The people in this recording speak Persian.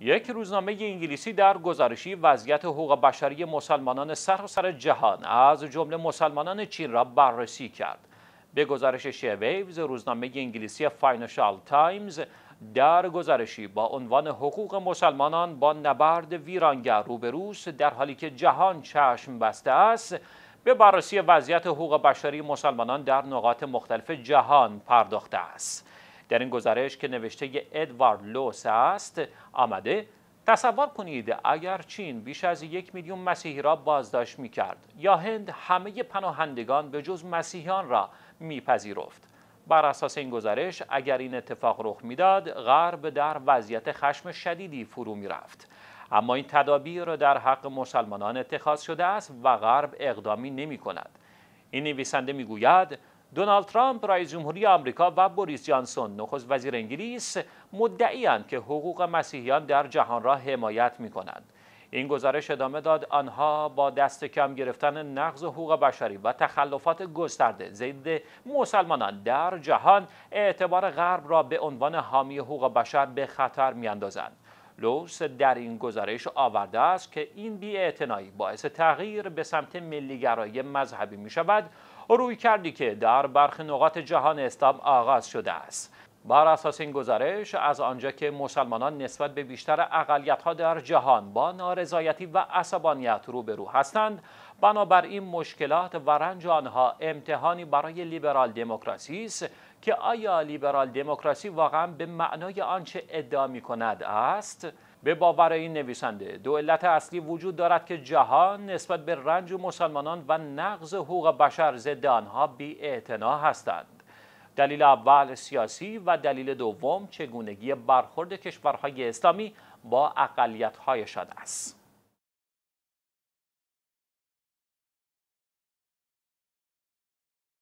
یک روزنامه انگلیسی در گزارشی وضعیت حقوق بشری مسلمانان سراسر سر جهان از جمله مسلمانان چین را بررسی کرد. به گزارش شیویوز روزنامه انگلیسی فاینانشال تایمز در گزارشی با عنوان حقوق مسلمانان با نبرد ویرانگر روبروس در حالی که جهان چشم بسته است به بررسی وضعیت حقوق بشری مسلمانان در نقاط مختلف جهان پرداخته است. در این گزارش که نوشته ادوارد لوس است آمده تصور کنید اگر چین بیش از یک میلیون مسیحی را بازداشت می کرد یا هند همه پناهندگان به جز مسیحیان را میپذیرفت بر اساس این گزارش اگر این اتفاق رخ میداد غرب در وضعیت خشم شدیدی فرو رفت. اما این تدابیر در حق مسلمانان اتخاذ شده است و غرب اقدامی نمی کند این نویسنده گوید دونالد ترامپ رئیس جمهوری آمریکا و بوریس جانسون نخست وزیر انگلیس مدعیاند که حقوق مسیحیان در جهان را حمایت می کنند. این گزارش ادامه داد آنها با دست کم گرفتن نقض حقوق بشری و تخلفات گسترده ضد مسلمانان در جهان اعتبار غرب را به عنوان حامی حقوق بشر به خطر می اندازند. لوس در این گزارش آورده است که این بی باعث تغییر به سمت ملیگرایی مذهبی می شود روی کردی که در برخ نقاط جهان اسلام آغاز شده است بر اساس این گزارش از آنجا که مسلمانان نسبت به بیشتر ها در جهان با نارضایتی و عصبانیت روبرو هستند بنابراین مشکلات و رنج آنها امتحانی برای لیبرال دموکراسی است که آیا لیبرال دموکراسی واقعا به معنای آنچه ادعا می کند است؟ به باور این نویسنده دو علت اصلی وجود دارد که جهان نسبت به رنج و مسلمانان و نقض حقوق بشر ضد آنها اعتنا هستند دلیل اول سیاسی و دلیل دوم چگونگی برخورد کشورهای اسلامی با اقلیتهایشان است